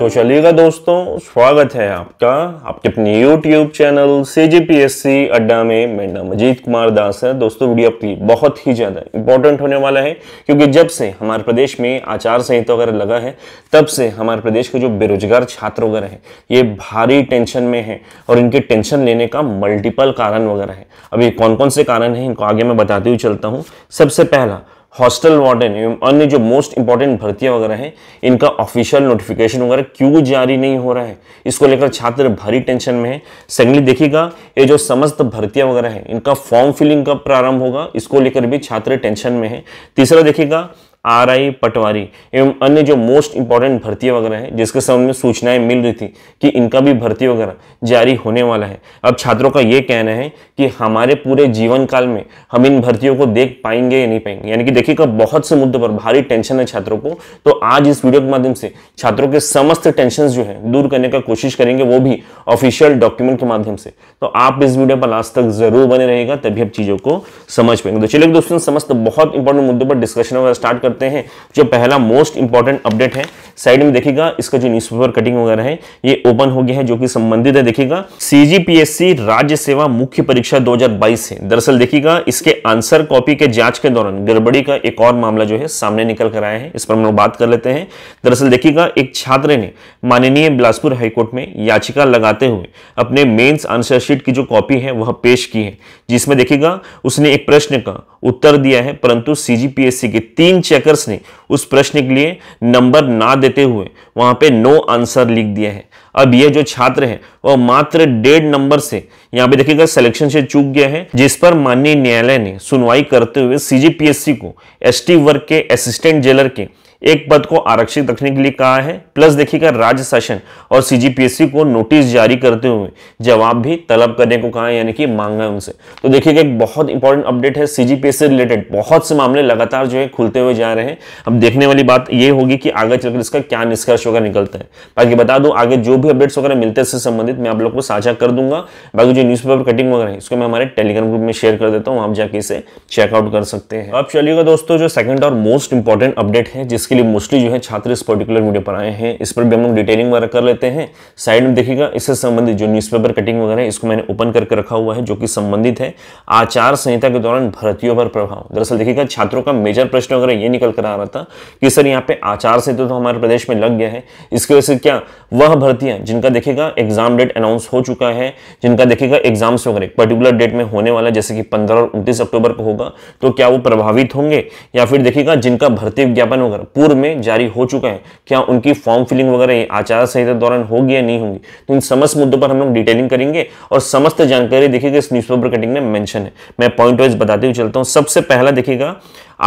तो चलिएगा दोस्तों स्वागत है आपका आपके अपने YouTube चैनल से जी पी एस सी अड्डा में मेरा अजीत कुमार दास है दोस्तों वीडियो आपकी बहुत ही ज़्यादा इंपॉर्टेंट होने वाला है क्योंकि जब से हमारे प्रदेश में आचार संहिता वगैरह लगा है तब से हमारे प्रदेश के जो बेरोजगार छात्र वगैरह हैं ये भारी टेंशन में है और इनके टेंशन लेने का मल्टीपल कारण वगैरह है अभी कौन कौन से कारण है इनको आगे मैं बताते हुए चलता हूँ सबसे पहला हॉस्टल वार्डन अन्य जो मोस्ट इंपॉर्टेंट भर्तियां वगैरह हैं इनका ऑफिशियल नोटिफिकेशन वगैरह क्यों जारी नहीं हो रहा है इसको लेकर छात्र भारी टेंशन में है सेकेंडली देखिएगा ये जो समस्त भर्तियां वगैरह हैं इनका फॉर्म फिलिंग का प्रारंभ होगा इसको लेकर भी छात्र टेंशन में है तीसरा देखिएगा आर आई पटवारी एवं अन्य जो मोस्ट इंपॉर्टेंट भर्ती वगैरह है जिसके संबंध में सूचनाएं मिल रही थी कि इनका भी भर्ती वगैरह जारी होने वाला है अब छात्रों का ये कहना है कि हमारे पूरे जीवन काल में हम इन भर्तियों को देख पाएंगे या नहीं पाएंगे यानी कि देखिएगा बहुत से मुद्दों पर भारी टेंशन है छात्रों को तो आज इस वीडियो के माध्यम से छात्रों के समस्त टेंशन जो है दूर करने का कोशिश करेंगे वो भी ऑफिशियल डॉक्यूमेंट के माध्यम से तो आप इस वीडियो पर लास्ट तक जरूर बने रहेगा तभी आप चीज़ों को समझ पाएंगे तो चलिए दोस्तों समस्त बहुत इंपॉर्टेंट मुद्दों पर डिस्कशन वगैरह स्टार्ट करते हैं जो पहला मोस्ट इंपॉर्टेंट अपडेट है साइड में देखिएगा इसका जो न्यूज़पेपर कटिंग वगैरह है ये ओपन हो गया है जो कि संबंधित है देखिएगा सीजीपीएससी राज्य सेवा मुख्य परीक्षा 2022 से दरअसल देखिएगा इसके आंसर कॉपी के जांच के दौरान गड़बड़ी का एक और मामला जो है सामने निकल कर आया है इस पर हम लोग बात कर लेते हैं दरअसल देखिएगा एक छात्र ने माननीय बिलासपुर हाईकोर्ट में याचिका लगाते हुए अपने मेन्स आंसर शीट की जो कॉपी है वह पेश की है जिसमें देखिएगा उसने एक प्रश्न का उत्तर दिया है परंतु सीजीपीएससी के तीन चेकर्स ने उस प्रश्न के लिए नंबर ना देते हुए वहां पे नो आंसर लिख दिया है अब यह जो छात्र है वह मात्र डेढ़ नंबर से यहाँ पे देखिएगा सिलेक्शन से चूक गया है जिस पर माननीय न्यायालय ने सुनवाई करते हुए सीजीपीएससी को एसटी वर्ग के असिस्टेंट जेलर के एक पद को आरक्षित रखने के लिए कहा है प्लस देखिएगा राज्य शासन और सीजीपीएससी को नोटिस जारी करते हुए जवाब भी तलब करने को कहा है यानी कि मांगा है उनसे तो देखिएगा एक बहुत इंपॉर्टेंट अपडेट है सीजीपीएससी रिलेटेड बहुत से मामले लगातार जो है खुलते हुए जा रहे हैं अब देखने वाली बात यह होगी कि आगे चलकर इसका क्या निष्कर्ष वगैरह निकलता है बाकी बता दूं आगे जो भी अपडेट्स वगैरह मिलते हैं संबंधित मैं आप लोग को साझा कर दूंगा बाकी जो न्यूज़पेपर कटिंग वगैरह है इसको मैं हमारे टेलीग्राम ग्रुप में शेयर कर देता हूँ आप जाके इसे चेकआउट कर सकते हैं अब चलिएगा दोस्तों जो सेकंड और मोस्ट इंपॉर्टेंट अपडेट है जिसके इसके लिए मोस्टली जो है छात्र इस पर्टिकुलर वीडियो पर आए हैं इस पर भी हम लोग डिटेलिंग वगैरह कर लेते हैं साइड में देखिएगा इससे संबंधित जो न्यूज़पेपर कटिंग वगैरह है इसको मैंने ओपन करके रखा हुआ है जो कि संबंधित है आचार संहिता के दौरान भर्तियों पर प्रभाव दरअसल देखिएगा छात्रों का मेजर प्रश्न वगैरह ये निकल कर आ रहा था कि सर यहाँ पे आचार संहिता तो हमारे प्रदेश में लग गया है इसकी वजह से क्या वह भर्तियाँ जिनका देखेगा एग्जाम डेट अनाउंस हो चुका है जिनका देखेगा एग्जाम्स वगैरह पर्टिकुलर डेट में होने वाला जैसे कि पंद्रह और उनतीस अक्टूबर को होगा तो क्या वो प्रभावित होंगे या फिर देखिएगा जिनका भर्ती विज्ञापन वगैरह पूर्व में जारी हो चुका है क्या उनकी फॉर्म फिलिंग वगैरह आचार संहिता दौरान होगी या नहीं होगी तो इन समस्त मुद्दों पर हम लोग डिटेलिंग करेंगे और समस्त जानकारी देखिएगा इस न्यूज़पेपर कटिंग में मेंशन है मैं पॉइंट वाइज बताते हुए चलता हूँ सबसे पहला देखिएगा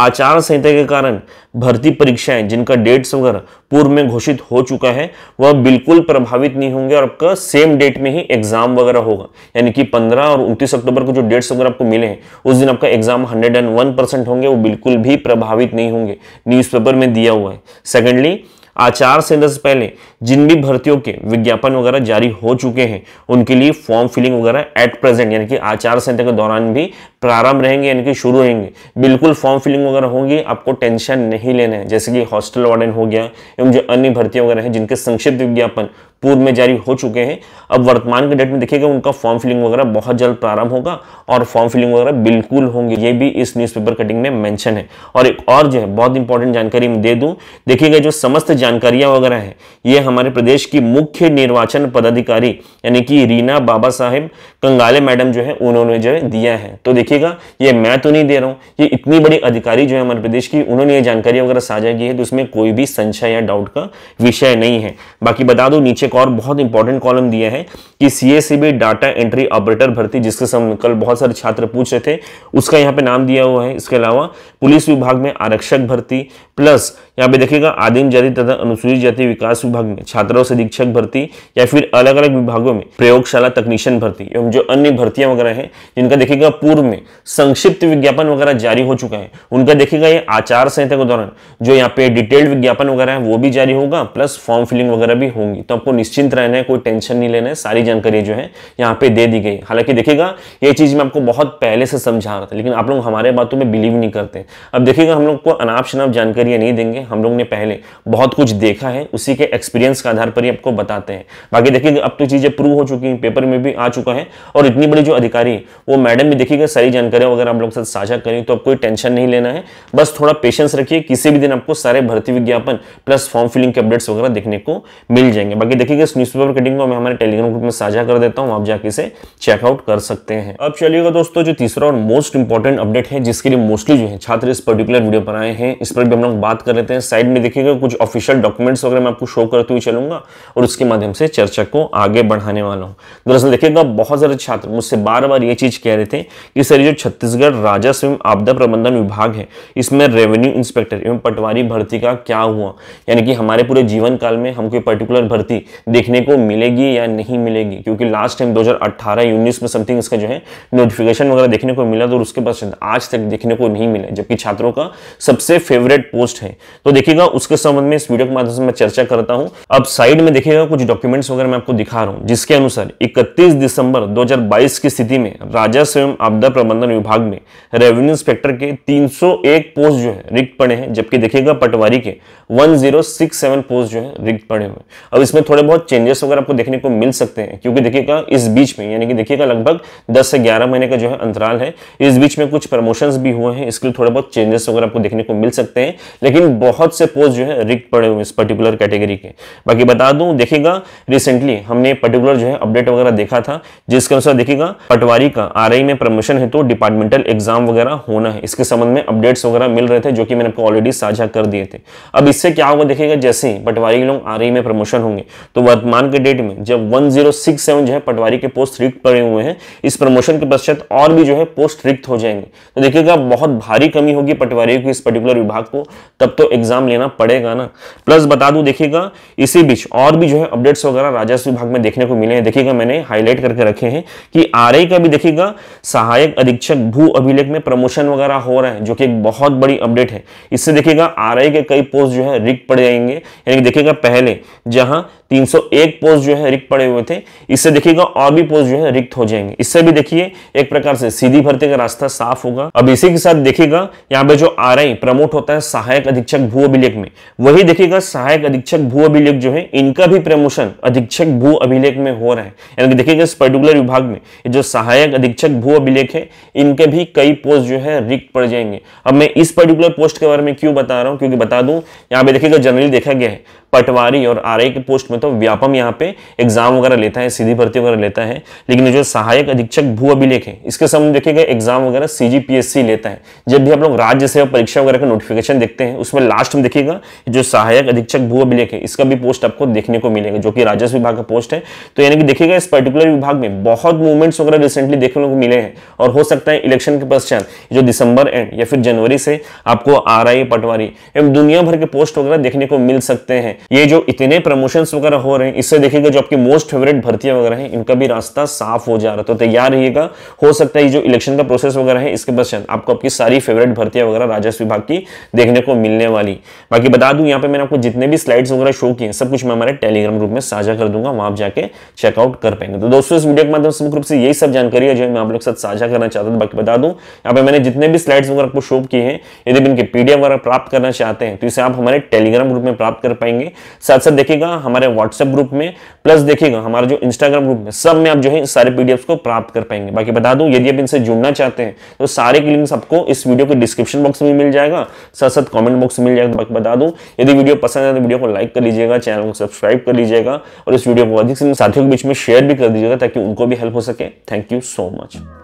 आचार संहिता के कारण भर्ती परीक्षाएं जिनका डेट्स वगैरह पूर्व में घोषित हो चुका है वह बिल्कुल प्रभावित नहीं होंगे और आपका सेम डेट में ही एग्जाम वगैरह होगा यानी कि 15 और 29 अक्टूबर को जो डेट्स वगैरह आपको मिले हैं उस दिन आपका एग्जाम 101 परसेंट होंगे वो बिल्कुल भी प्रभावित नहीं होंगे न्यूज़पेपर में दिया हुआ है सेकेंडली आचार संहिता से पहले जिन भी भर्तियों के विज्ञापन वगैरह जारी हो चुके हैं उनके लिए फॉर्म फिलिंग वगैरह एट प्रेजेंट यानी कि आचार संहिता के दौरान भी प्रारंभ रहेंगे यानी कि शुरू रहेंगे बिल्कुल फॉर्म फिलिंग वगैरह होगी आपको टेंशन नहीं लेना है जैसे कि हॉस्टल वार्डन हो गया एवं जो अन्य भर्ती वगैरह हैं जिनके संक्षिप्त विज्ञापन पूर्व में जारी हो चुके हैं अब वर्तमान के डेट में देखिएगा उनका फॉर्म फिलिंग वगैरह बहुत जल्द प्रारंभ होगा और फॉर्म फिलिंग वगैरह बिल्कुल होंगे ये भी इस न्यूज़पेपर कटिंग में मेंशन है और एक और जो है बहुत इंपॉर्टेंट जानकारी मैं दे दूं देखिएगा जो समस्त जानकारियां वगैरह है ये हमारे प्रदेश की मुख्य निर्वाचन पदाधिकारी यानी कि रीना बाबा साहेब कंगाले मैडम जो है उन्होंने जो है दिया है तो देखिएगा ये मैं तो नहीं दे रहा हूँ ये इतनी बड़ी अधिकारी जो है हमारे प्रदेश की उन्होंने ये जानकारी वगैरह साझा की है तो उसमें कोई भी संशय या डाउट का विषय नहीं है बाकी बता दो नीचे नीचे एक और बहुत इंपॉर्टेंट कॉलम दिया है कि सी डाटा एंट्री ऑपरेटर भर्ती जिसके कल बहुत सारे छात्र पूछ रहे थे उसका यहाँ पे नाम दिया हुआ है इसके अलावा पुलिस विभाग में आरक्षक भर्ती प्लस यहाँ पे देखिएगा आदिम जाति तथा अनुसूचित जाति विकास विभाग में छात्रों से शिक्षक भर्ती या फिर अलग अलग विभागों में प्रयोगशाला तकनीशियन भर्ती एवं जो अन्य भर्तियां वगैरह हैं जिनका देखिएगा पूर्व में संक्षिप्त विज्ञापन वगैरह जारी हो चुका है उनका देखिएगा ये आचार संहिता के दौरान जो यहाँ पे डिटेल्ड विज्ञापन वगैरह है वो भी जारी होगा प्लस फॉर्म फिलिंग वगैरह भी होंगी तो आपको निश्चिंत रहना है कोई टेंशन नहीं लेना है सारी जानकारी जो है यहाँ पे दे दी गई हालांकि देखिएगा ये चीज मैं आपको बहुत पहले से समझा रहा था लेकिन आप लोग हमारे बातों में बिलीव नहीं करते अब देखिएगा हम लोग को अनाप शनाप जानकारी देंगे या नहीं देंगे हम लोग ने पहले बहुत कुछ देखा है उसी के एक्सपीरियंस के आधार पर ही आपको बताते हैं बाकी देखिए अब तो चीज़ें प्रूव हो चुकी हैं पेपर में भी आ चुका है और इतनी बड़ी जो अधिकारी वो मैडम भी देखिएगा सारी जानकारी अगर आप लोग साथ साझा करें तो आप कोई टेंशन नहीं लेना है बस थोड़ा पेशेंस रखिए किसी भी दिन आपको सारे भर्ती विज्ञापन प्लस फॉर्म फिलिंग के अपडेट्स वगैरह देखने को मिल जाएंगे बाकी देखिएगा इस न्यूज़पेपर कटिंग को मैं हमारे टेलीग्राम ग्रुप में साझा कर देता हूँ आप जाके इसे चेकआउट कर सकते हैं अब चलिएगा दोस्तों जो तीसरा और मोस्ट इंपॉर्टेंट अपडेट है जिसके लिए मोस्टली जो है छात्र इस पर्टिकुलर वीडियो पर आए हैं इस पर भी हम लोग हम बात कर लेते हैं साइड में देखिएगा कुछ ऑफिशियल डॉक्यूमेंट्स वगैरह मैं आपको शो करते हुए चलूंगा और उसके माध्यम से चर्चा को आगे बढ़ाने वाला हूँ दरअसल देखिएगा बहुत सारे छात्र मुझसे बार बार ये चीज़ कह रहे थे कि सर जो छत्तीसगढ़ राजस्व एवं आपदा प्रबंधन विभाग है इसमें रेवेन्यू इंस्पेक्टर एवं पटवारी भर्ती का क्या हुआ यानी कि हमारे पूरे जीवन काल में हमको पर्टिकुलर भर्ती देखने को मिलेगी या नहीं मिलेगी क्योंकि लास्ट टाइम 2018-19 में समथिंग इसका जो है नोटिफिकेशन वगैरह देखने को मिला तो उसके बाद आज तक देखने को नहीं मिला जबकि छात्रों का सबसे फेवरेट पोस्ट पोस्ट है तो देखिएगा उसके संबंध में इस वीडियो के माध्यम से मैं चर्चा करता हूं अब साइड में देखिएगा कुछ डॉक्यूमेंट्स वगैरह मैं आपको दिखा रहा हूं जिसके अनुसार 31 दिसंबर 2022 की स्थिति में राजस्व एवं आपदा प्रबंधन विभाग में रेवेन्यू इंस्पेक्टर के तीन पोस्ट जो है रिक्त पड़े हैं जबकि देखिएगा पटवारी के वन पोस्ट जो है रिक्त पड़े हुए अब इसमें थोड़े बहुत चेंजेस वगैरह आपको देखने को मिल सकते हैं क्योंकि देखिएगा इस बीच में यानी कि देखिएगा लगभग दस से ग्यारह महीने का जो है अंतराल है इस बीच में कुछ प्रमोशन भी हुए हैं इसके लिए थोड़े बहुत चेंजेस वगैरह आपको देखने को मिल सकते हैं लेकिन बहुत से पोस्ट जो है रिक्त पड़े हुए इस पर्टिकुलर कैटेगरी के बाकी बता दूं देखेगा रिसेंटली हमने पर्टिकुलर जो है अपडेट वगैरह देखा था जिसके अनुसार देखेगा पटवारी का आर में प्रमोशन है तो डिपार्टमेंटल एग्जाम वगैरह होना है इसके संबंध में अपडेट्स वगैरह मिल रहे थे जो कि मैंने आपको ऑलरेडी साझा कर दिए थे अब इससे क्या होगा देखेगा जैसे ही पटवारी के लोग आर में प्रमोशन होंगे तो वर्तमान के डेट में जब वन जो है पटवारी के पोस्ट रिक्त पड़े हुए हैं इस प्रमोशन के पश्चात और भी जो है पोस्ट रिक्त हो जाएंगे तो देखिएगा बहुत भारी कमी होगी पटवारी को इस पर्टिकुलर विभाग को तब तो एग्जाम लेना पड़ेगा ना प्लस बता दूं देखिएगा इसी बीच और भी जो है अपडेट्स वगैरह राजस्व विभाग में देखने को मिले हैं देखिएगा मैंने हाईलाइट करके रखे हैं कि आर का भी देखिएगा सहायक अधीक्षक भू अभिलेख में प्रमोशन वगैरह हो रहा है जो कि एक बहुत बड़ी अपडेट है इससे देखिएगा आर के कई पोस्ट जो है रिक पड़ जाएंगे यानी कि देखिएगा पहले जहां 301 पोस्ट जो है रिक्त पड़े हुए थे इससे देखिएगा और भी पोस्ट जो है रिक्त हो जाएंगे इससे भी देखिए एक प्रकार से सीधी भर्ती का रास्ता साफ होगा अब इसी के साथ देखिएगा यहाँ पे जो आर प्रमोट होता है सहायक सहायक अधीक्षक भू अभिलेख में वही देखिएगा सहायक अधीक्षक भू अभिलेख जो है इनका भी प्रमोशन अधीक्षक भू अभिलेख में हो रहा है यानी कि देखिएगा इस पर्टिकुलर विभाग में जो सहायक अधीक्षक भू अभिलेख है इनके भी कई पोस्ट जो है रिक्त पड़ जाएंगे अब मैं इस पर्टिकुलर पोस्ट के बारे में क्यों बता रहा हूँ क्योंकि बता दूं यहाँ पे देखिएगा जनरली देखा गया है पटवारी और आर के पोस्ट में तो व्यापम यहाँ पे एग्जाम वगैरह लेता है सीधी भर्ती वगैरह लेता है लेकिन जो सहायक अधीक्षक भू अभिलेख है इसके संबंध देखिएगा एग्जाम वगैरह सीजीपीएससी लेता है जब भी आप लोग राज्य सेवा परीक्षा वगैरह का नोटिफिकेशन देखते हैं सकते हैं उसमें लास्ट में देखिएगा जो सहायक अधीक्षक भू अभिलेख है इसका भी पोस्ट आपको देखने को मिलेगा जो कि राजस्व विभाग का पोस्ट है तो यानी कि देखिएगा इस पर्टिकुलर विभाग में बहुत मूवमेंट्स वगैरह रिसेंटली देखने को मिले हैं और हो सकता है इलेक्शन के पश्चात जो दिसंबर एंड या फिर जनवरी से आपको आर आई पटवारी एवं दुनिया भर के पोस्ट वगैरह देखने को मिल सकते हैं ये जो इतने प्रमोशन वगैरह हो रहे हैं इससे देखिएगा जो आपकी मोस्ट फेवरेट भर्तियां वगैरह है इनका भी रास्ता साफ हो जा रहा है तो तैयार रहिएगा हो सकता है ये जो इलेक्शन का प्रोसेस वगैरह है इसके पश्चात आपको आपकी सारी फेवरेट भर्तियां वगैरह राजस्व विभाग की देखने को मिलने वाली बाकी बता दूं यहाँ पे मैंने आपको जितने भी स्लाइड्स वगैरह शो किए सब कुछ मैं हमारे टेलीग्राम ग्रुप में साझा कर दूंगा वहां आप जाके चेकआउट कर पाएंगे तो दोस्तों इस वीडियो के माध्यम से मुख्य रूप से यही सब जानकारी है जो मैं आप लोग साथ साझा करना चाहता था बाकी बता दूँ यहाँ पे मैंने जितने भी स्लाइड्स वगैरह आपको शो किए हैं यदि इनके पी वगैरह प्राप्त करना चाहते हैं तो इसे आप हमारे टेलीग्राम ग्रुप में प्राप्त कर पाएंगे साथ साथ देखेगा हमारे व्हाट्सएप ग्रुप में प्लस देखेगा हमारा जो इंस्टाग्राम ग्रुप में सब में आप जो है सारे पी को प्राप्त कर पाएंगे बाकी बता दूँ यदि आप इनसे जुड़ना चाहते हैं तो सारे लिंक्स आपको इस वीडियो के डिस्क्रिप्शन बॉक्स में मिल जाएगा साथ साथ कमेंट बॉक्स में मिल जाएगा तो बता दूं यदि वीडियो पसंद है तो वीडियो को लाइक कर लीजिएगा चैनल को सब्सक्राइब कर लीजिएगा और इस वीडियो को अधिक से साथियों के बीच में शेयर भी कर दीजिएगा ताकि उनको भी हेल्प हो सके थैंक यू सो मच